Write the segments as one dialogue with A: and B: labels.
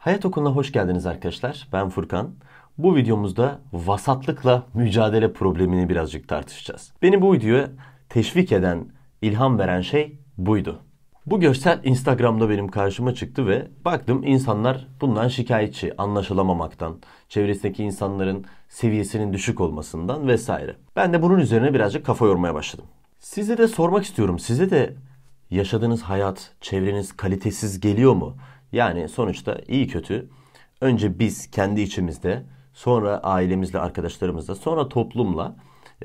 A: Hayat Okulu'na hoş geldiniz arkadaşlar. Ben Furkan. Bu videomuzda vasatlıkla mücadele problemini birazcık tartışacağız. Beni bu videoya teşvik eden, ilham veren şey buydu. Bu görsel Instagram'da benim karşıma çıktı ve baktım insanlar bundan şikayetçi, anlaşılamamaktan, çevresindeki insanların seviyesinin düşük olmasından vesaire. Ben de bunun üzerine birazcık kafa yormaya başladım. Size de sormak istiyorum. Size de yaşadığınız hayat, çevreniz kalitesiz geliyor mu? Yani sonuçta iyi kötü önce biz kendi içimizde sonra ailemizle arkadaşlarımızla sonra toplumla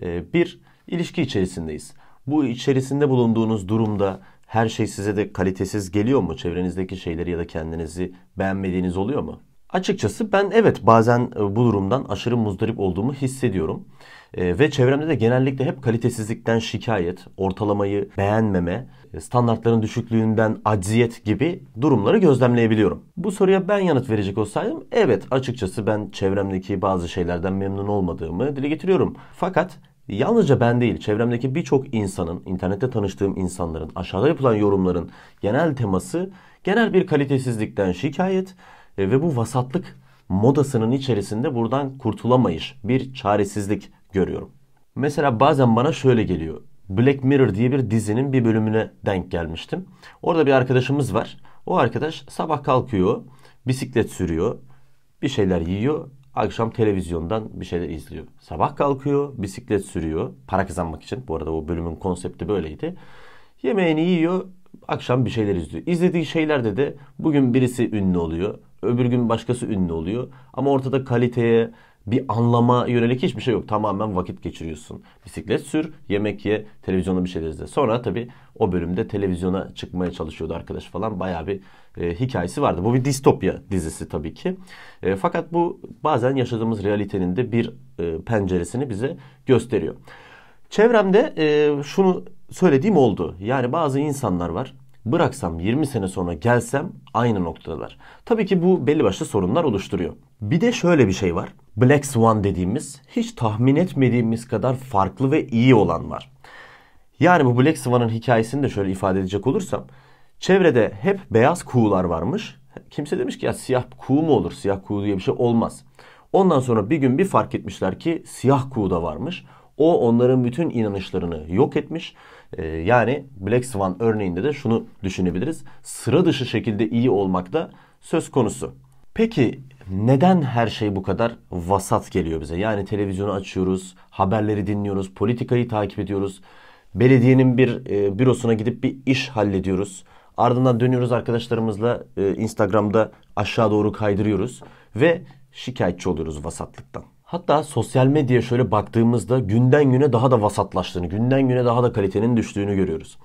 A: e, bir ilişki içerisindeyiz. Bu içerisinde bulunduğunuz durumda her şey size de kalitesiz geliyor mu? Çevrenizdeki şeyleri ya da kendinizi beğenmediğiniz oluyor mu? Açıkçası ben evet bazen e, bu durumdan aşırı muzdarip olduğumu hissediyorum. E, ve çevremde de genellikle hep kalitesizlikten şikayet, ortalamayı beğenmeme, e, standartların düşüklüğünden acziyet gibi durumları gözlemleyebiliyorum. Bu soruya ben yanıt verecek olsaydım evet açıkçası ben çevremdeki bazı şeylerden memnun olmadığımı dile getiriyorum. Fakat Yalnızca ben değil, çevremdeki birçok insanın, internette tanıştığım insanların, aşağıda yapılan yorumların genel teması genel bir kalitesizlikten şikayet e, ve bu vasatlık modasının içerisinde buradan kurtulamayış, bir çaresizlik görüyorum. Mesela bazen bana şöyle geliyor. Black Mirror diye bir dizinin bir bölümüne denk gelmiştim. Orada bir arkadaşımız var. O arkadaş sabah kalkıyor, bisiklet sürüyor, bir şeyler yiyor, akşam televizyondan bir şeyler izliyor. Sabah kalkıyor, bisiklet sürüyor, para kazanmak için. Bu arada o bölümün konsepti böyleydi. Yemeğini yiyor, akşam bir şeyler izliyor. İzlediği şeyler de bugün birisi ünlü oluyor. Öbür gün başkası ünlü oluyor. Ama ortada kaliteye, bir anlama yönelik hiçbir şey yok. Tamamen vakit geçiriyorsun. Bisiklet sür, yemek ye, televizyonda bir şeyler izle. Sonra tabii o bölümde televizyona çıkmaya çalışıyordu arkadaş falan. Bayağı bir e, hikayesi vardı. Bu bir distopya dizisi tabii ki. E, fakat bu bazen yaşadığımız realitenin de bir e, penceresini bize gösteriyor. Çevremde e, şunu söylediğim oldu. Yani bazı insanlar var Bıraksam 20 sene sonra gelsem aynı noktadalar. Tabii ki bu belli başlı sorunlar oluşturuyor. Bir de şöyle bir şey var. Black Swan dediğimiz hiç tahmin etmediğimiz kadar farklı ve iyi olan var. Yani bu Black Swan'ın hikayesini de şöyle ifade edecek olursam. Çevrede hep beyaz kuğular varmış. Kimse demiş ki ya siyah kuğu mu olur? Siyah kuğu diye bir şey olmaz. Ondan sonra bir gün bir fark etmişler ki siyah kuğu da varmış. O onların bütün inanışlarını yok etmiş e, yani Black Swan örneğinde de şunu düşünebiliriz. Sıra dışı şekilde iyi olmak da söz konusu. Peki neden her şey bu kadar vasat geliyor bize? Yani televizyonu açıyoruz, haberleri dinliyoruz, politikayı takip ediyoruz. Belediyenin bir e, bürosuna gidip bir iş hallediyoruz. Ardından dönüyoruz arkadaşlarımızla e, Instagram'da aşağı doğru kaydırıyoruz ve şikayetçi oluyoruz vasatlıktan. Hatta sosyal medyaya şöyle baktığımızda günden güne daha da vasatlaştığını, günden güne daha da kalitenin düştüğünü görüyoruz.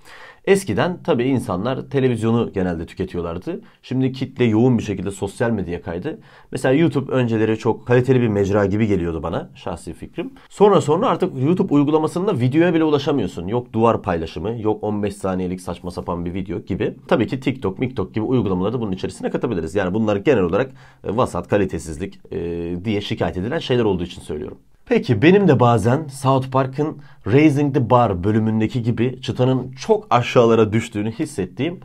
A: Eskiden tabii insanlar televizyonu genelde tüketiyorlardı. Şimdi kitle yoğun bir şekilde sosyal medyaya kaydı. Mesela YouTube önceleri çok kaliteli bir mecra gibi geliyordu bana şahsi fikrim. Sonra sonra artık YouTube uygulamasında videoya bile ulaşamıyorsun. Yok duvar paylaşımı, yok 15 saniyelik saçma sapan bir video gibi. Tabii ki TikTok, MikTok gibi uygulamaları da bunun içerisine katabiliriz. Yani bunlar genel olarak e, vasat, kalitesizlik e, diye şikayet edilen şeyler olduğu için söylüyorum. Peki benim de bazen South Park'ın Raising the Bar bölümündeki gibi çıtanın çok aşağılara düştüğünü hissettiğim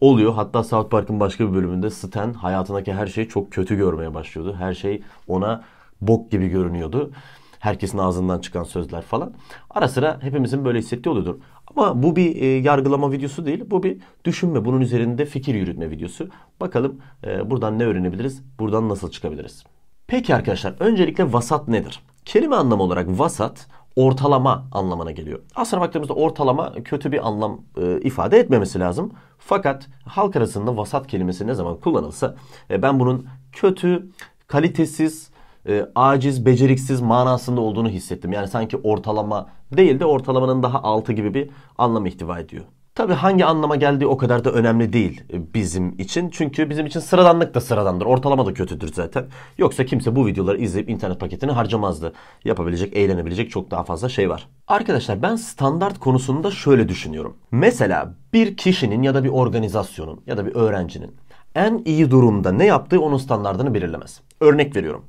A: oluyor. Hatta South Park'ın başka bir bölümünde Stan hayatındaki her şeyi çok kötü görmeye başlıyordu. Her şey ona bok gibi görünüyordu. Herkesin ağzından çıkan sözler falan. Ara sıra hepimizin böyle hissettiği oluyordur. Ama bu bir e, yargılama videosu değil. Bu bir düşünme. Bunun üzerinde fikir yürütme videosu. Bakalım e, buradan ne öğrenebiliriz? Buradan nasıl çıkabiliriz? Peki arkadaşlar öncelikle vasat nedir? Kelime anlamı olarak vasat ortalama anlamına geliyor. Aslına baktığımızda ortalama kötü bir anlam e, ifade etmemesi lazım. Fakat halk arasında vasat kelimesi ne zaman kullanılsa e, ben bunun kötü, kalitesiz, e, aciz, beceriksiz manasında olduğunu hissettim. Yani sanki ortalama değil de ortalamanın daha altı gibi bir anlam ihtiva ediyor. Tabi hangi anlama geldiği o kadar da önemli değil e, bizim için. Çünkü bizim için sıradanlık da sıradandır. Ortalama da kötüdür zaten. Yoksa kimse bu videoları izleyip internet paketini harcamazdı. Yapabilecek, eğlenebilecek çok daha fazla şey var. Arkadaşlar ben standart konusunda şöyle düşünüyorum. Mesela bir kişinin ya da bir organizasyonun ya da bir öğrencinin en iyi durumda ne yaptığı onun standartını belirlemez. Örnek veriyorum.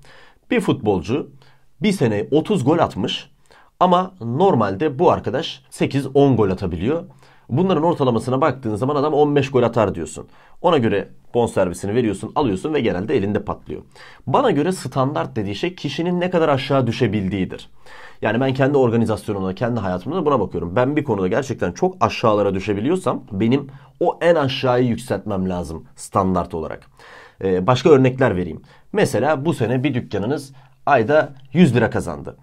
A: Bir futbolcu bir sene 30 gol atmış ama normalde bu arkadaş 8-10 gol atabiliyor. Bunların ortalamasına baktığın zaman adam 15 gol atar diyorsun. Ona göre bon servisini veriyorsun, alıyorsun ve genelde elinde patlıyor. Bana göre standart dediği şey kişinin ne kadar aşağı düşebildiğidir. Yani ben kendi organizasyonumda, kendi hayatımda buna bakıyorum. Ben bir konuda gerçekten çok aşağılara düşebiliyorsam benim o en aşağıyı yükseltmem lazım standart olarak. Ee, başka örnekler vereyim. Mesela bu sene bir dükkanınız ayda 100 lira kazandı.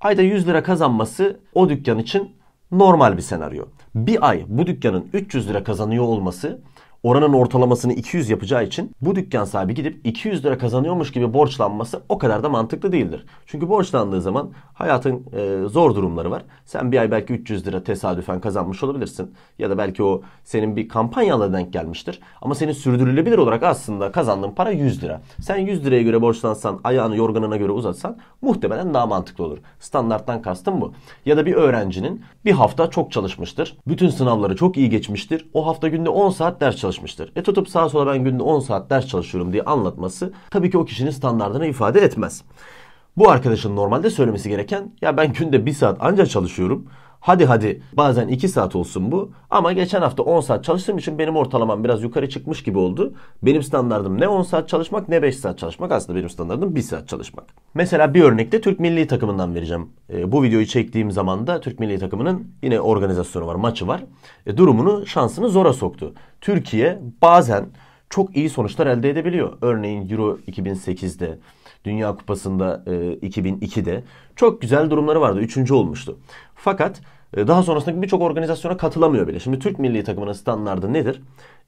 A: Ayda 100 lira kazanması o dükkan için normal bir senaryo bir ay bu dükkanın 300 lira kazanıyor olması oranın ortalamasını 200 yapacağı için bu dükkan sahibi gidip 200 lira kazanıyormuş gibi borçlanması o kadar da mantıklı değildir. Çünkü borçlandığı zaman hayatın e, zor durumları var. Sen bir ay belki 300 lira tesadüfen kazanmış olabilirsin. Ya da belki o senin bir kampanyalarına denk gelmiştir. Ama senin sürdürülebilir olarak aslında kazandığın para 100 lira. Sen 100 liraya göre borçlansan, ayağını yorganına göre uzatsan muhtemelen daha mantıklı olur. Standarttan kastım bu. Ya da bir öğrencinin bir hafta çok çalışmıştır. Bütün sınavları çok iyi geçmiştir. O hafta günde 10 saat ders çalışmıştır çalışmıştır. E tutup sağa sola ben günde 10 saat ders çalışıyorum diye anlatması tabii ki o kişinin standartını ifade etmez. Bu arkadaşın normalde söylemesi gereken ya ben günde 1 saat ancak çalışıyorum. Hadi hadi bazen 2 saat olsun bu ama geçen hafta 10 saat çalıştığım için benim ortalamam biraz yukarı çıkmış gibi oldu. Benim standardım ne 10 saat çalışmak ne 5 saat çalışmak aslında benim standardım 1 saat çalışmak. Mesela bir örnekte Türk Milli Takımından vereceğim. E, bu videoyu çektiğim zaman da Türk Milli Takımının yine organizasyonu var maçı var. E, durumunu şansını zora soktu. Türkiye bazen çok iyi sonuçlar elde edebiliyor. Örneğin Euro 2008'de Dünya Kupası'nda e, 2002'de çok güzel durumları vardı. Üçüncü olmuştu. Fakat e, daha sonrasında birçok organizasyona katılamıyor bile. Şimdi Türk milli takımının standardı nedir?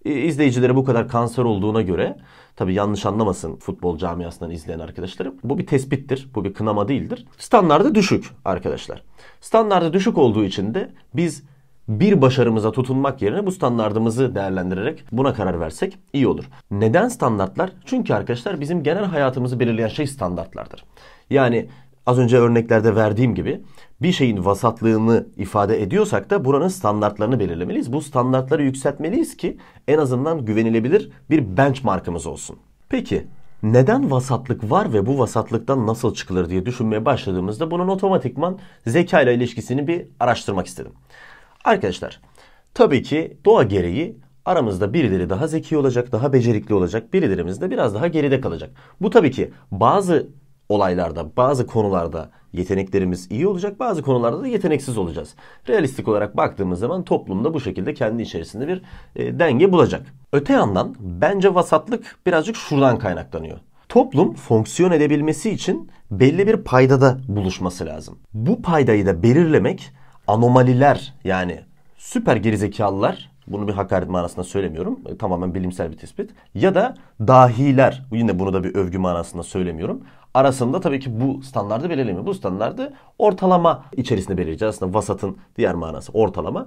A: E, izleyicilere bu kadar kanser olduğuna göre tabii yanlış anlamasın futbol camiasından izleyen arkadaşlarım. Bu bir tespittir. Bu bir kınama değildir. Standardı düşük arkadaşlar. Standardı düşük olduğu için de biz bir başarımıza tutunmak yerine bu standartımızı değerlendirerek buna karar versek iyi olur. Neden standartlar? Çünkü arkadaşlar bizim genel hayatımızı belirleyen şey standartlardır. Yani az önce örneklerde verdiğim gibi bir şeyin vasatlığını ifade ediyorsak da buranın standartlarını belirlemeliyiz. Bu standartları yükseltmeliyiz ki en azından güvenilebilir bir benchmarkımız olsun. Peki neden vasatlık var ve bu vasatlıktan nasıl çıkılır diye düşünmeye başladığımızda bunun otomatikman zeka ile ilişkisini bir araştırmak istedim. Arkadaşlar tabii ki doğa gereği aramızda birileri daha zeki olacak, daha becerikli olacak, birilerimiz de biraz daha geride kalacak. Bu tabii ki bazı olaylarda, bazı konularda yeteneklerimiz iyi olacak, bazı konularda da yeteneksiz olacağız. Realistik olarak baktığımız zaman toplumda bu şekilde kendi içerisinde bir e, denge bulacak. Öte yandan bence vasatlık birazcık şuradan kaynaklanıyor. Toplum fonksiyon edebilmesi için belli bir paydada buluşması lazım. Bu paydayı da belirlemek anomaliler yani süper gerizekalılar bunu bir hakaret manasında söylemiyorum. E, tamamen bilimsel bir tespit. Ya da dahiler yine bunu da bir övgü manasında söylemiyorum. Arasında tabii ki bu standardı belirlemiyor. Bu standardı ortalama içerisinde belirleyeceğiz. Aslında vasatın diğer manası ortalama.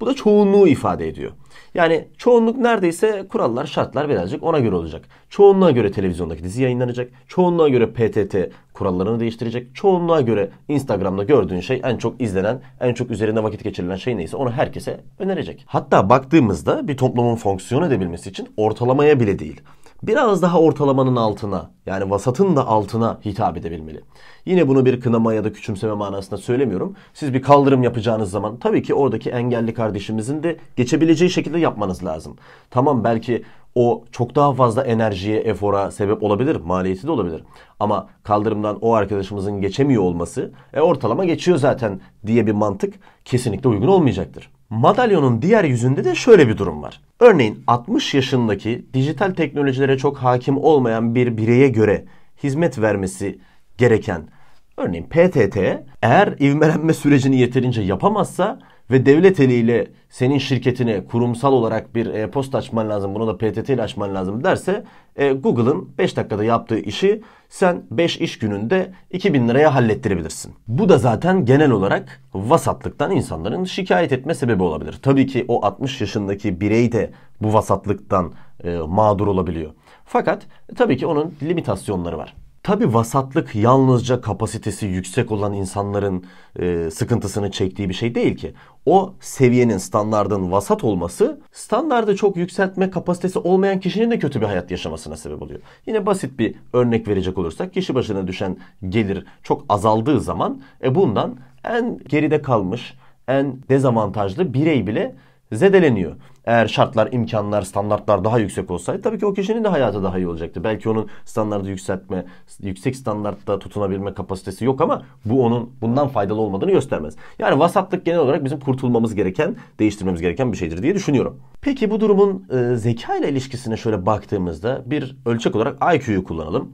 A: Bu da çoğunluğu ifade ediyor. Yani çoğunluk neredeyse kurallar, şartlar birazcık ona göre olacak. Çoğunluğa göre televizyondaki dizi yayınlanacak. Çoğunluğa göre PTT kurallarını değiştirecek. Çoğunluğa göre Instagram'da gördüğün şey en çok izlenen, en çok üzerinde vakit geçirilen şey neyse onu herkese önerecek. Hatta baktığımızda bir toplumun fonksiyon edebilmesi için ortalamaya bile değil biraz daha ortalamanın altına yani vasatın da altına hitap edebilmeli. Yine bunu bir kınama ya da küçümseme manasında söylemiyorum. Siz bir kaldırım yapacağınız zaman tabii ki oradaki engelli kardeşimizin de geçebileceği şekilde yapmanız lazım. Tamam belki o çok daha fazla enerjiye, efora sebep olabilir, maliyeti de olabilir. Ama kaldırımdan o arkadaşımızın geçemiyor olması, e ortalama geçiyor zaten diye bir mantık kesinlikle uygun olmayacaktır. Madalyonun diğer yüzünde de şöyle bir durum var. Örneğin 60 yaşındaki dijital teknolojilere çok hakim olmayan bir bireye göre hizmet vermesi gereken örneğin PTT eğer ivmelenme sürecini yeterince yapamazsa ve devlet eliyle senin şirketine kurumsal olarak bir e, post açman lazım, bunu da PTT ile açman lazım derse e, Google'ın 5 dakikada yaptığı işi sen 5 iş gününde 2000 liraya hallettirebilirsin. Bu da zaten genel olarak vasatlıktan insanların şikayet etme sebebi olabilir. Tabii ki o 60 yaşındaki birey de bu vasatlıktan e, mağdur olabiliyor. Fakat e, tabii ki onun limitasyonları var. Tabi vasatlık yalnızca kapasitesi yüksek olan insanların e, sıkıntısını çektiği bir şey değil ki. O seviyenin standardın vasat olması standardı çok yükseltme kapasitesi olmayan kişinin de kötü bir hayat yaşamasına sebep oluyor. Yine basit bir örnek verecek olursak kişi başına düşen gelir çok azaldığı zaman e bundan en geride kalmış en dezavantajlı birey bile zedeleniyor eğer şartlar, imkanlar, standartlar daha yüksek olsaydı tabii ki o kişinin de hayatı daha iyi olacaktı. Belki onun standartı yükseltme, yüksek standartta tutunabilme kapasitesi yok ama bu onun bundan faydalı olmadığını göstermez. Yani vasatlık genel olarak bizim kurtulmamız gereken, değiştirmemiz gereken bir şeydir diye düşünüyorum. Peki bu durumun e, zeka ile ilişkisine şöyle baktığımızda bir ölçek olarak IQ'yu kullanalım.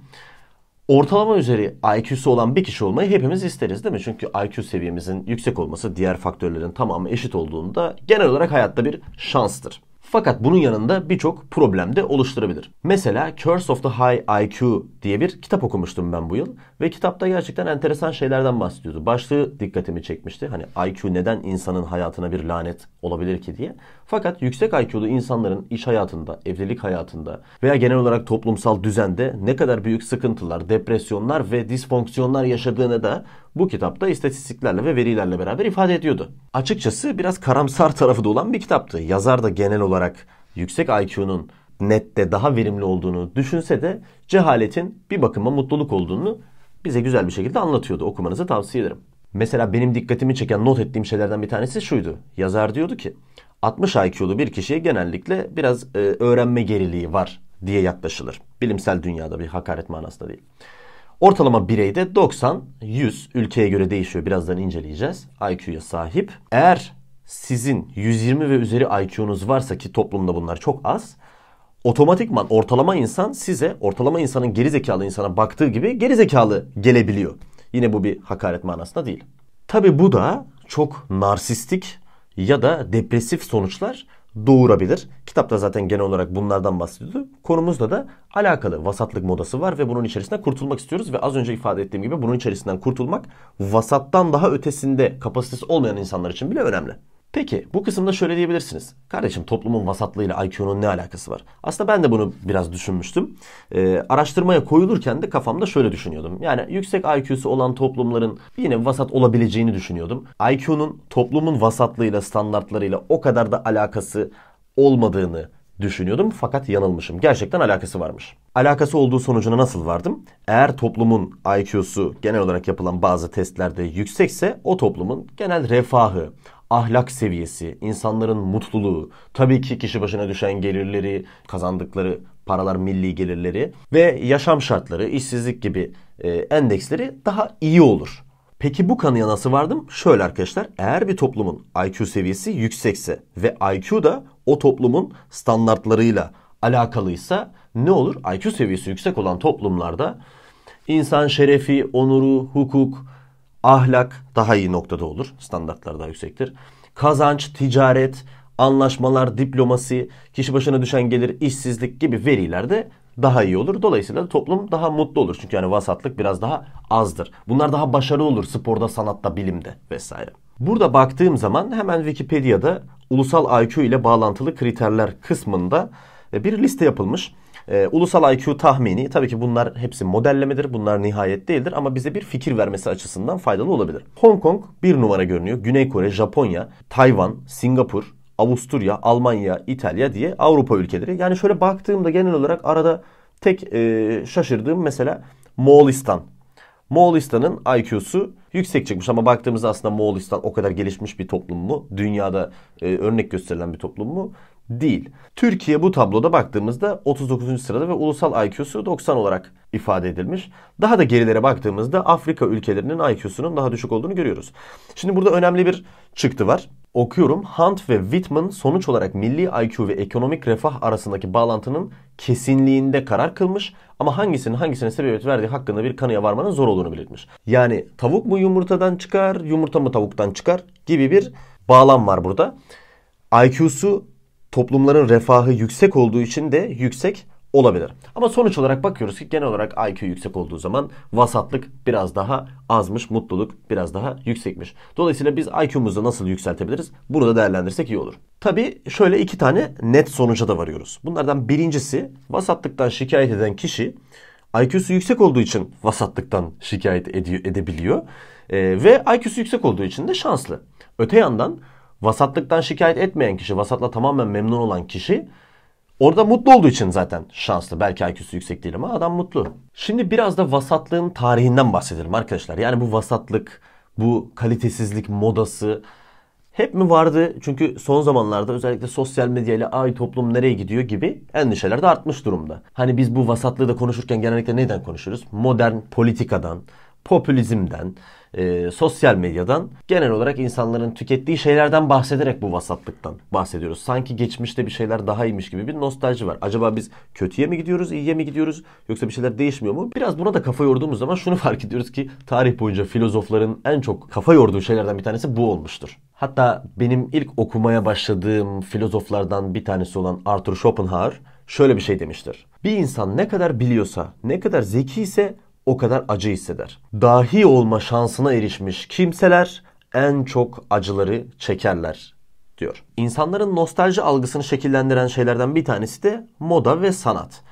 A: Ortalama üzeri IQ'su olan bir kişi olmayı hepimiz isteriz değil mi? Çünkü IQ seviyemizin yüksek olması diğer faktörlerin tamamı eşit olduğunda genel olarak hayatta bir şanstır. Fakat bunun yanında birçok problem de oluşturabilir. Mesela Curse of the High IQ diye bir kitap okumuştum ben bu yıl ve kitapta gerçekten enteresan şeylerden bahsediyordu. Başlığı dikkatimi çekmişti. Hani IQ neden insanın hayatına bir lanet olabilir ki diye. Fakat yüksek IQ'lu insanların iş hayatında, evlilik hayatında veya genel olarak toplumsal düzende ne kadar büyük sıkıntılar, depresyonlar ve disfonksiyonlar yaşadığını da bu kitapta istatistiklerle ve verilerle beraber ifade ediyordu. Açıkçası biraz karamsar tarafı da olan bir kitaptı. Yazar da genel olarak yüksek IQ'nun nette daha verimli olduğunu düşünse de cehaletin bir bakıma mutluluk olduğunu bize güzel bir şekilde anlatıyordu. Okumanızı tavsiye ederim. Mesela benim dikkatimi çeken not ettiğim şeylerden bir tanesi şuydu. Yazar diyordu ki 60 IQ'lu bir kişiye genellikle biraz e, öğrenme geriliği var diye yaklaşılır. Bilimsel dünyada bir hakaret manası da değil. Ortalama bireyde 90, 100 ülkeye göre değişiyor. Birazdan inceleyeceğiz. IQ'ya sahip. Eğer sizin 120 ve üzeri IQ'nuz varsa ki toplumda bunlar çok az otomatikman ortalama insan size ortalama insanın gerizekalı insana baktığı gibi gerizekalı gelebiliyor. Yine bu bir hakaret manasında değil. Tabi bu da çok narsistik ya da depresif sonuçlar doğurabilir. Kitapta zaten genel olarak bunlardan bahsediyordu. Konumuzda da alakalı vasatlık modası var ve bunun içerisinden kurtulmak istiyoruz. Ve az önce ifade ettiğim gibi bunun içerisinden kurtulmak vasattan daha ötesinde kapasitesi olmayan insanlar için bile önemli. Peki bu kısımda şöyle diyebilirsiniz. Kardeşim toplumun vasatlığıyla IQ'nun ne alakası var? Aslında ben de bunu biraz düşünmüştüm. Ee, araştırmaya koyulurken de kafamda şöyle düşünüyordum. Yani yüksek IQ'su olan toplumların yine vasat olabileceğini düşünüyordum. IQ'nun toplumun vasatlığıyla, standartlarıyla o kadar da alakası olmadığını düşünüyordum fakat yanılmışım. Gerçekten alakası varmış. Alakası olduğu sonucuna nasıl vardım? Eğer toplumun IQ'su genel olarak yapılan bazı testlerde yüksekse o toplumun genel refahı, ahlak seviyesi, insanların mutluluğu, tabii ki kişi başına düşen gelirleri, kazandıkları paralar, milli gelirleri ve yaşam şartları, işsizlik gibi e, endeksleri daha iyi olur. Peki bu kanıya nasıl vardım? Şöyle arkadaşlar, eğer bir toplumun IQ seviyesi yüksekse ve IQ da o toplumun standartlarıyla alakalıysa ne olur? IQ seviyesi yüksek olan toplumlarda insan şerefi, onuru, hukuk, ahlak daha iyi noktada olur. Standartlar daha yüksektir. Kazanç, ticaret, anlaşmalar, diplomasi, kişi başına düşen gelir, işsizlik gibi veriler de daha iyi olur. Dolayısıyla da toplum daha mutlu olur. Çünkü yani vasatlık biraz daha azdır. Bunlar daha başarılı olur sporda, sanatta, bilimde vesaire. Burada baktığım zaman hemen Wikipedia'da ulusal IQ ile bağlantılı kriterler kısmında bir liste yapılmış. E, ulusal IQ tahmini tabii ki bunlar hepsi modellemedir. Bunlar nihayet değildir ama bize bir fikir vermesi açısından faydalı olabilir. Hong Kong bir numara görünüyor. Güney Kore, Japonya, Tayvan, Singapur, Avusturya, Almanya, İtalya diye Avrupa ülkeleri. Yani şöyle baktığımda genel olarak arada tek e, şaşırdığım mesela Moğolistan. Moğolistan'ın IQ'su yüksek çıkmış ama baktığımızda aslında Moğolistan o kadar gelişmiş bir toplum mu? Dünyada e, örnek gösterilen bir toplum mu? değil. Türkiye bu tabloda baktığımızda 39. sırada ve ulusal IQ'su 90 olarak ifade edilmiş. Daha da gerilere baktığımızda Afrika ülkelerinin IQ'sunun daha düşük olduğunu görüyoruz. Şimdi burada önemli bir çıktı var. Okuyorum. Hunt ve Whitman sonuç olarak milli IQ ve ekonomik refah arasındaki bağlantının kesinliğinde karar kılmış ama hangisinin hangisine sebebiyet verdiği hakkında bir kanıya varmanın zor olduğunu belirtmiş. Yani tavuk mu yumurtadan çıkar, yumurta mı tavuktan çıkar gibi bir bağlam var burada. IQ'su toplumların refahı yüksek olduğu için de yüksek olabilir. Ama sonuç olarak bakıyoruz ki genel olarak IQ yüksek olduğu zaman vasatlık biraz daha azmış, mutluluk biraz daha yüksekmiş. Dolayısıyla biz IQ'muzu nasıl yükseltebiliriz? Bunu da değerlendirsek iyi olur. Tabi şöyle iki tane net sonuca da varıyoruz. Bunlardan birincisi vasatlıktan şikayet eden kişi IQ'su yüksek olduğu için vasatlıktan şikayet ediyor, edebiliyor. E, ve IQ'su yüksek olduğu için de şanslı. Öte yandan Vasatlıktan şikayet etmeyen kişi, vasatla tamamen memnun olan kişi Orada mutlu olduğu için zaten şanslı. Belki IQ'su yüksek değil ama adam mutlu. Şimdi biraz da vasatlığın tarihinden bahsedelim arkadaşlar. Yani bu vasatlık, bu kalitesizlik modası hep mi vardı? Çünkü son zamanlarda özellikle sosyal medya ile ay toplum nereye gidiyor gibi endişeler de artmış durumda. Hani biz bu vasatlığı da konuşurken genellikle neden konuşuruz? Modern politikadan, popülizmden, e, sosyal medyadan, genel olarak insanların tükettiği şeylerden bahsederek bu vasatlıktan bahsediyoruz. Sanki geçmişte bir şeyler daha iyiymiş gibi bir nostalji var. Acaba biz kötüye mi gidiyoruz, iyiye mi gidiyoruz yoksa bir şeyler değişmiyor mu? Biraz buna da kafa yorduğumuz zaman şunu fark ediyoruz ki tarih boyunca filozofların en çok kafa yorduğu şeylerden bir tanesi bu olmuştur. Hatta benim ilk okumaya başladığım filozoflardan bir tanesi olan Arthur Schopenhauer şöyle bir şey demiştir. Bir insan ne kadar biliyorsa, ne kadar zeki ise o kadar acı hisseder. Dahi olma şansına erişmiş kimseler en çok acıları çekerler diyor. İnsanların nostalji algısını şekillendiren şeylerden bir tanesi de moda ve sanat.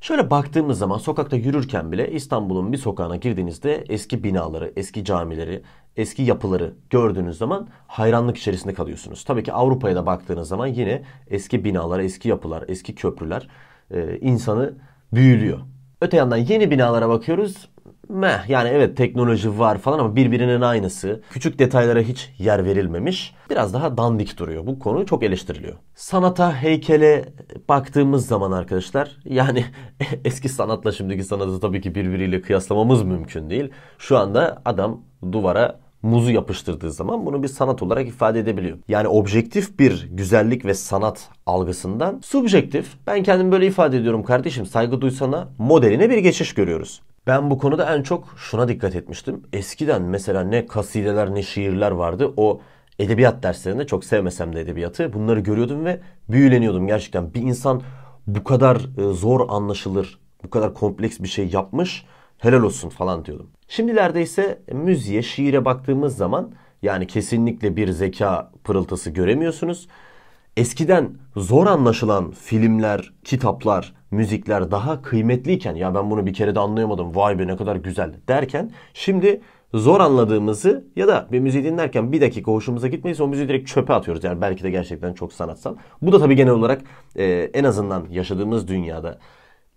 A: Şöyle baktığımız zaman sokakta yürürken bile İstanbul'un bir sokağına girdiğinizde eski binaları, eski camileri, eski yapıları gördüğünüz zaman hayranlık içerisinde kalıyorsunuz. Tabii ki Avrupa'ya da baktığınız zaman yine eski binalar, eski yapılar, eski köprüler e, insanı büyülüyor. Öte yandan yeni binalara bakıyoruz. Meh yani evet teknoloji var falan ama birbirinin aynısı. Küçük detaylara hiç yer verilmemiş. Biraz daha dandik duruyor. Bu konu çok eleştiriliyor. Sanata, heykele baktığımız zaman arkadaşlar yani eski sanatla şimdiki sanatı tabii ki birbiriyle kıyaslamamız mümkün değil. Şu anda adam duvara muzu yapıştırdığı zaman bunu bir sanat olarak ifade edebiliyor. Yani objektif bir güzellik ve sanat algısından subjektif ben kendimi böyle ifade ediyorum kardeşim saygı duysana modeline bir geçiş görüyoruz. Ben bu konuda en çok şuna dikkat etmiştim. Eskiden mesela ne kasideler ne şiirler vardı. O edebiyat derslerinde çok sevmesem de edebiyatı bunları görüyordum ve büyüleniyordum gerçekten. Bir insan bu kadar e, zor anlaşılır, bu kadar kompleks bir şey yapmış helal olsun falan diyordum. Şimdilerde ise müziğe, şiire baktığımız zaman yani kesinlikle bir zeka pırıltısı göremiyorsunuz. Eskiden zor anlaşılan filmler, kitaplar, müzikler daha kıymetliyken ya ben bunu bir kere de anlayamadım vay be ne kadar güzel derken şimdi zor anladığımızı ya da bir müziği dinlerken bir dakika hoşumuza gitmeyse o müziği direkt çöpe atıyoruz. Yani belki de gerçekten çok sanatsal. Bu da tabii genel olarak e, en azından yaşadığımız dünyada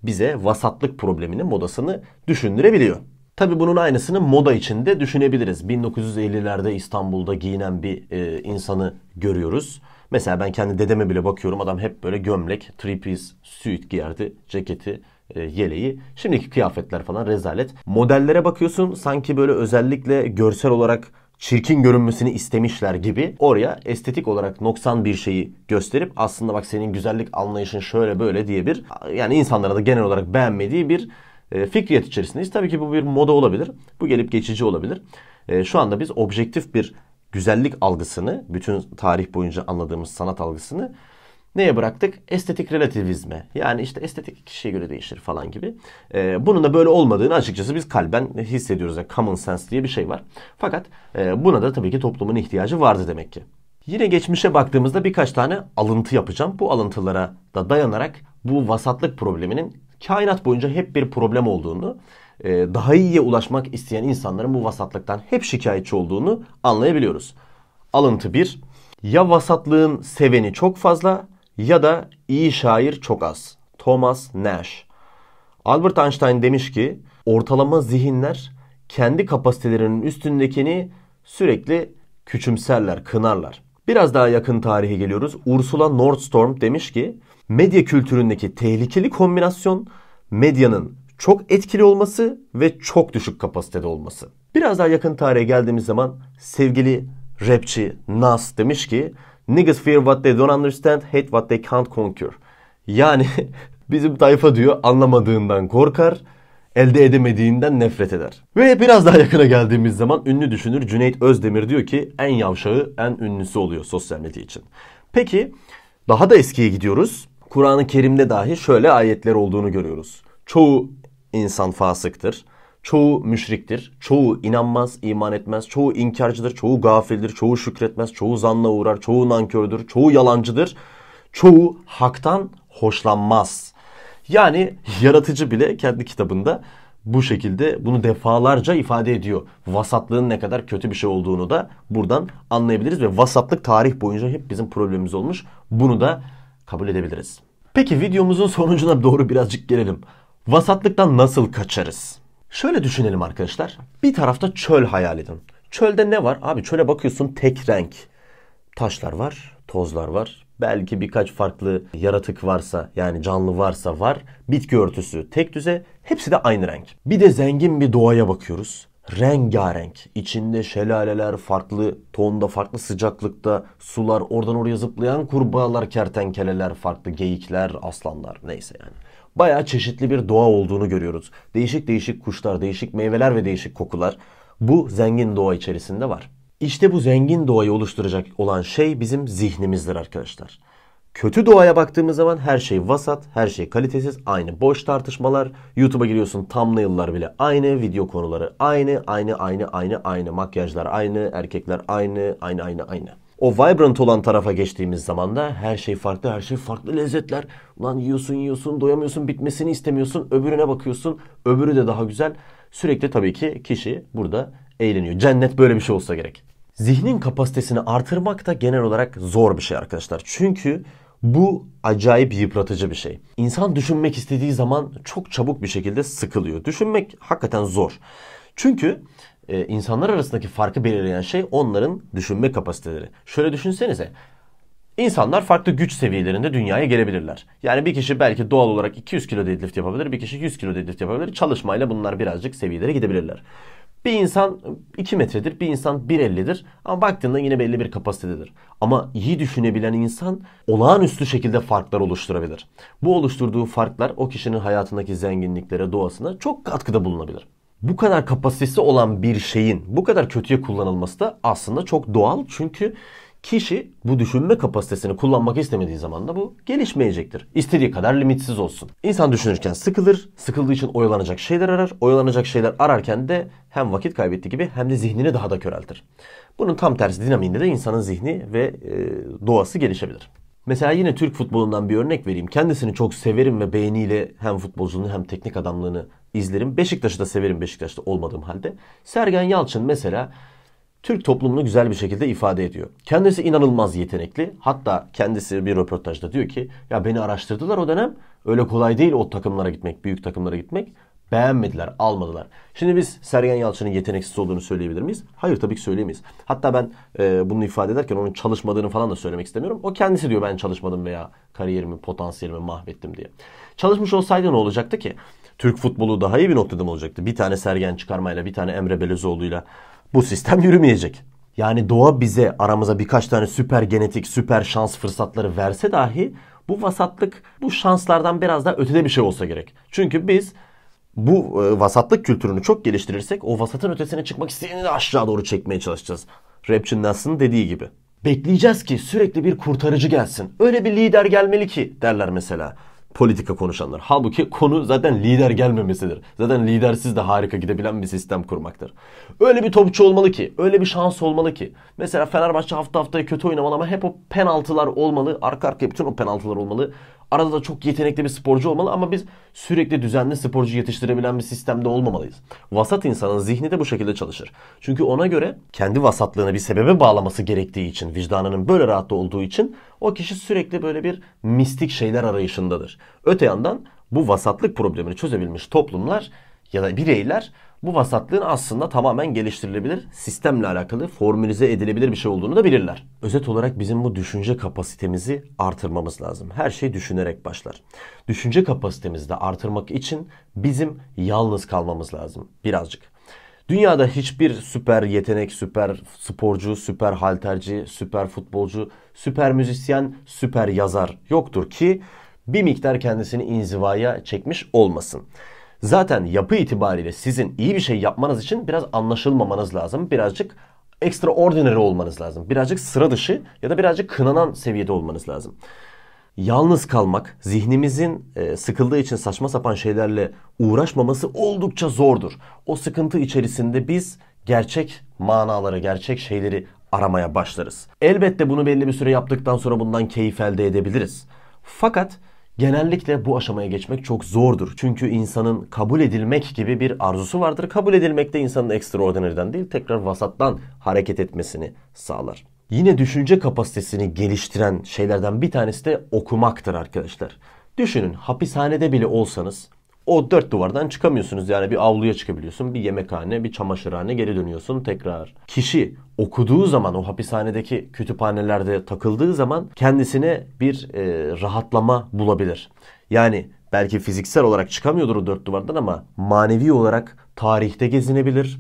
A: bize vasatlık probleminin modasını düşündürebiliyor. Tabi bunun aynısını moda içinde düşünebiliriz. 1950'lerde İstanbul'da giyinen bir e, insanı görüyoruz. Mesela ben kendi dedeme bile bakıyorum adam hep böyle gömlek, three piece suit giyerdi, ceketi, e, yeleği. Şimdiki kıyafetler falan rezalet. Modellere bakıyorsun sanki böyle özellikle görsel olarak çirkin görünmesini istemişler gibi oraya estetik olarak noksan bir şeyi gösterip aslında bak senin güzellik anlayışın şöyle böyle diye bir yani insanlara da genel olarak beğenmediği bir e, fikriyet içerisindeyiz. Tabii ki bu bir moda olabilir. Bu gelip geçici olabilir. E, şu anda biz objektif bir güzellik algısını, bütün tarih boyunca anladığımız sanat algısını neye bıraktık? Estetik relativizme. Yani işte estetik kişiye göre değişir falan gibi. E, bunun da böyle olmadığını açıkçası biz kalben hissediyoruz. Yani common sense diye bir şey var. Fakat e, buna da tabii ki toplumun ihtiyacı vardı demek ki. Yine geçmişe baktığımızda birkaç tane alıntı yapacağım. Bu alıntılara da dayanarak bu vasatlık probleminin kainat boyunca hep bir problem olduğunu, e, daha iyiye ulaşmak isteyen insanların bu vasatlıktan hep şikayetçi olduğunu anlayabiliyoruz. Alıntı 1. Ya vasatlığın seveni çok fazla ya da iyi şair çok az. Thomas Nash. Albert Einstein demiş ki ortalama zihinler kendi kapasitelerinin üstündekini sürekli küçümserler, kınarlar. Biraz daha yakın tarihe geliyoruz. Ursula Nordstrom demiş ki medya kültüründeki tehlikeli kombinasyon medyanın çok etkili olması ve çok düşük kapasitede olması. Biraz daha yakın tarihe geldiğimiz zaman sevgili rapçi Nas demiş ki Niggas fear what they don't understand, hate what they can't conquer. Yani bizim tayfa diyor anlamadığından korkar, elde edemediğinden nefret eder. Ve biraz daha yakına geldiğimiz zaman ünlü düşünür Cüneyt Özdemir diyor ki en yavşağı en ünlüsü oluyor sosyal medya için. Peki daha da eskiye gidiyoruz. Kur'an-ı Kerim'de dahi şöyle ayetler olduğunu görüyoruz. Çoğu insan fasıktır. Çoğu müşriktir, çoğu inanmaz, iman etmez, çoğu inkarcıdır, çoğu gafildir, çoğu şükretmez, çoğu zanla uğrar, çoğu nankördür, çoğu yalancıdır. Çoğu haktan hoşlanmaz. Yani yaratıcı bile kendi kitabında bu şekilde bunu defalarca ifade ediyor. Vasatlığın ne kadar kötü bir şey olduğunu da buradan anlayabiliriz ve vasatlık tarih boyunca hep bizim problemimiz olmuş. Bunu da kabul edebiliriz. Peki videomuzun sonucuna doğru birazcık gelelim. Vasatlıktan nasıl kaçarız? Şöyle düşünelim arkadaşlar. Bir tarafta çöl hayal edin. Çölde ne var? Abi çöle bakıyorsun tek renk. Taşlar var, tozlar var. Belki birkaç farklı yaratık varsa yani canlı varsa var. Bitki örtüsü tek düze. Hepsi de aynı renk. Bir de zengin bir doğaya bakıyoruz rengarenk. İçinde şelaleler farklı tonda, farklı sıcaklıkta sular, oradan oraya zıplayan kurbağalar, kertenkeleler, farklı geyikler, aslanlar neyse yani bayağı çeşitli bir doğa olduğunu görüyoruz. Değişik değişik kuşlar, değişik meyveler ve değişik kokular bu zengin doğa içerisinde var. İşte bu zengin doğayı oluşturacak olan şey bizim zihnimizdir arkadaşlar. Kötü doğaya baktığımız zaman her şey vasat, her şey kalitesiz, aynı boş tartışmalar. YouTube'a giriyorsun yıllar bile aynı, video konuları aynı, aynı, aynı, aynı, aynı, makyajlar aynı, erkekler aynı, aynı, aynı, aynı o vibrant olan tarafa geçtiğimiz zaman da her şey farklı, her şey farklı lezzetler. Ulan yiyorsun, yiyorsun, doyamıyorsun, bitmesini istemiyorsun. Öbürüne bakıyorsun, öbürü de daha güzel. Sürekli tabii ki kişi burada eğleniyor. Cennet böyle bir şey olsa gerek. Zihnin kapasitesini artırmak da genel olarak zor bir şey arkadaşlar. Çünkü bu acayip yıpratıcı bir şey. İnsan düşünmek istediği zaman çok çabuk bir şekilde sıkılıyor. Düşünmek hakikaten zor. Çünkü e, insanlar arasındaki farkı belirleyen şey onların düşünme kapasiteleri. Şöyle düşünsenize. İnsanlar farklı güç seviyelerinde dünyaya gelebilirler. Yani bir kişi belki doğal olarak 200 kilo deadlift yapabilir, bir kişi 100 kilo deadlift yapabilir. Çalışmayla bunlar birazcık seviyelere gidebilirler. Bir insan 2 metredir, bir insan 1.50'dir ama baktığında yine belli bir kapasitedir. Ama iyi düşünebilen insan olağanüstü şekilde farklar oluşturabilir. Bu oluşturduğu farklar o kişinin hayatındaki zenginliklere, doğasına çok katkıda bulunabilir bu kadar kapasitesi olan bir şeyin bu kadar kötüye kullanılması da aslında çok doğal. Çünkü kişi bu düşünme kapasitesini kullanmak istemediği zaman da bu gelişmeyecektir. İstediği kadar limitsiz olsun. İnsan düşünürken sıkılır, sıkıldığı için oyalanacak şeyler arar. Oyalanacak şeyler ararken de hem vakit kaybetti gibi hem de zihnini daha da köreltir. Bunun tam tersi dinamiğinde de insanın zihni ve e, doğası gelişebilir. Mesela yine Türk futbolundan bir örnek vereyim. Kendisini çok severim ve beğeniyle hem futbolculuğunu hem teknik adamlığını izlerim. Beşiktaş'ı da severim Beşiktaş'ta olmadığım halde. Sergen Yalçın mesela Türk toplumunu güzel bir şekilde ifade ediyor. Kendisi inanılmaz yetenekli. Hatta kendisi bir röportajda diyor ki ya beni araştırdılar o dönem. Öyle kolay değil o takımlara gitmek, büyük takımlara gitmek. Beğenmediler, almadılar. Şimdi biz Sergen Yalçın'ın yeteneksiz olduğunu söyleyebilir miyiz? Hayır tabii ki söyleyemeyiz. Hatta ben e, bunu ifade ederken onun çalışmadığını falan da söylemek istemiyorum. O kendisi diyor ben çalışmadım veya kariyerimi, potansiyelimi mahvettim diye. Çalışmış olsaydı ne olacaktı ki? Türk futbolu daha iyi bir noktada mı olacaktı? Bir tane Sergen çıkarmayla, bir tane Emre Belezoğlu'yla bu sistem yürümeyecek. Yani doğa bize aramıza birkaç tane süper genetik, süper şans fırsatları verse dahi bu vasatlık bu şanslardan biraz daha ötede bir şey olsa gerek. Çünkü biz bu e, vasatlık kültürünü çok geliştirirsek o vasatın ötesine çıkmak isteyeni de aşağı doğru çekmeye çalışacağız. Rapçin Nas'ın dediği gibi. Bekleyeceğiz ki sürekli bir kurtarıcı gelsin. Öyle bir lider gelmeli ki derler mesela politika konuşanlar. Halbuki konu zaten lider gelmemesidir. Zaten lidersiz de harika gidebilen bir sistem kurmaktır. Öyle bir topçu olmalı ki, öyle bir şans olmalı ki. Mesela Fenerbahçe hafta haftaya kötü oynamalı ama hep o penaltılar olmalı. Arka arkaya bütün o penaltılar olmalı. Arada da çok yetenekli bir sporcu olmalı ama biz sürekli düzenli sporcu yetiştirebilen bir sistemde olmamalıyız. Vasat insanın zihni de bu şekilde çalışır. Çünkü ona göre kendi vasatlığını bir sebebe bağlaması gerektiği için, vicdanının böyle rahat olduğu için o kişi sürekli böyle bir mistik şeyler arayışındadır. Öte yandan bu vasatlık problemini çözebilmiş toplumlar ya da bireyler bu vasatlığın aslında tamamen geliştirilebilir, sistemle alakalı formülize edilebilir bir şey olduğunu da bilirler. Özet olarak bizim bu düşünce kapasitemizi artırmamız lazım. Her şey düşünerek başlar. Düşünce kapasitemizi de artırmak için bizim yalnız kalmamız lazım birazcık. Dünyada hiçbir süper yetenek, süper sporcu, süper halterci, süper futbolcu, süper müzisyen, süper yazar yoktur ki bir miktar kendisini inzivaya çekmiş olmasın. Zaten yapı itibariyle sizin iyi bir şey yapmanız için biraz anlaşılmamanız lazım. Birazcık extraordinary olmanız lazım. Birazcık sıra dışı ya da birazcık kınanan seviyede olmanız lazım yalnız kalmak, zihnimizin e, sıkıldığı için saçma sapan şeylerle uğraşmaması oldukça zordur. O sıkıntı içerisinde biz gerçek manaları, gerçek şeyleri aramaya başlarız. Elbette bunu belli bir süre yaptıktan sonra bundan keyif elde edebiliriz. Fakat genellikle bu aşamaya geçmek çok zordur. Çünkü insanın kabul edilmek gibi bir arzusu vardır. Kabul edilmek de insanın ekstraordinerden değil tekrar vasattan hareket etmesini sağlar yine düşünce kapasitesini geliştiren şeylerden bir tanesi de okumaktır arkadaşlar. Düşünün hapishanede bile olsanız o dört duvardan çıkamıyorsunuz. Yani bir avluya çıkabiliyorsun, bir yemekhane, bir çamaşırhane geri dönüyorsun tekrar. Kişi okuduğu zaman o hapishanedeki kütüphanelerde takıldığı zaman kendisine bir e, rahatlama bulabilir. Yani belki fiziksel olarak çıkamıyordur o dört duvardan ama manevi olarak tarihte gezinebilir.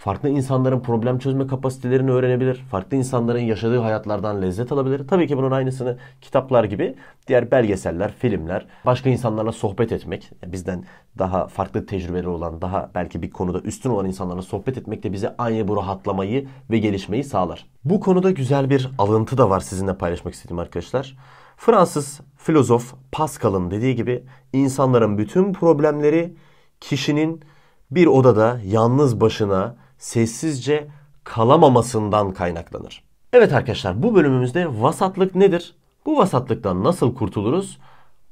A: Farklı insanların problem çözme kapasitelerini öğrenebilir. Farklı insanların yaşadığı hayatlardan lezzet alabilir. Tabii ki bunun aynısını kitaplar gibi diğer belgeseller, filmler, başka insanlarla sohbet etmek, bizden daha farklı tecrübeleri olan, daha belki bir konuda üstün olan insanlarla sohbet etmek de bize aynı bu rahatlamayı ve gelişmeyi sağlar. Bu konuda güzel bir alıntı da var sizinle paylaşmak istedim arkadaşlar. Fransız filozof Pascal'ın dediği gibi insanların bütün problemleri kişinin bir odada yalnız başına sessizce kalamamasından kaynaklanır. Evet arkadaşlar bu bölümümüzde vasatlık nedir? Bu vasatlıktan nasıl kurtuluruz?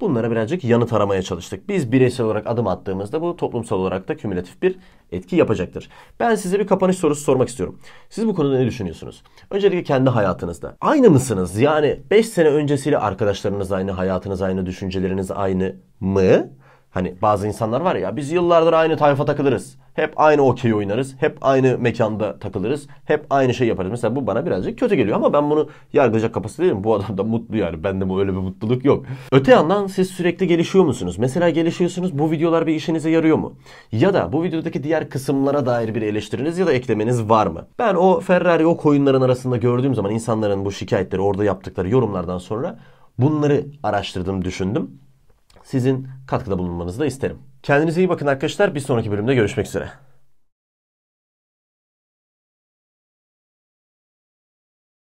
A: Bunlara birazcık yanıt aramaya çalıştık. Biz bireysel olarak adım attığımızda bu toplumsal olarak da kümülatif bir etki yapacaktır. Ben size bir kapanış sorusu sormak istiyorum. Siz bu konuda ne düşünüyorsunuz? Öncelikle kendi hayatınızda. Aynı mısınız? Yani 5 sene öncesiyle arkadaşlarınız aynı, hayatınız aynı, düşünceleriniz aynı mı? Hani bazı insanlar var ya biz yıllardır aynı tayfa takılırız. Hep aynı okey oynarız. Hep aynı mekanda takılırız. Hep aynı şey yaparız. Mesela bu bana birazcık kötü geliyor ama ben bunu yargılayacak kapasite değilim. Bu adam da mutlu yani. Bende bu öyle bir mutluluk yok. Öte yandan siz sürekli gelişiyor musunuz? Mesela gelişiyorsunuz. Bu videolar bir işinize yarıyor mu? Ya da bu videodaki diğer kısımlara dair bir eleştiriniz ya da eklemeniz var mı? Ben o Ferrari o koyunların arasında gördüğüm zaman insanların bu şikayetleri orada yaptıkları yorumlardan sonra bunları araştırdım, düşündüm. Sizin katkıda bulunmanızı da isterim. Kendinize iyi bakın arkadaşlar. Bir sonraki bölümde görüşmek üzere.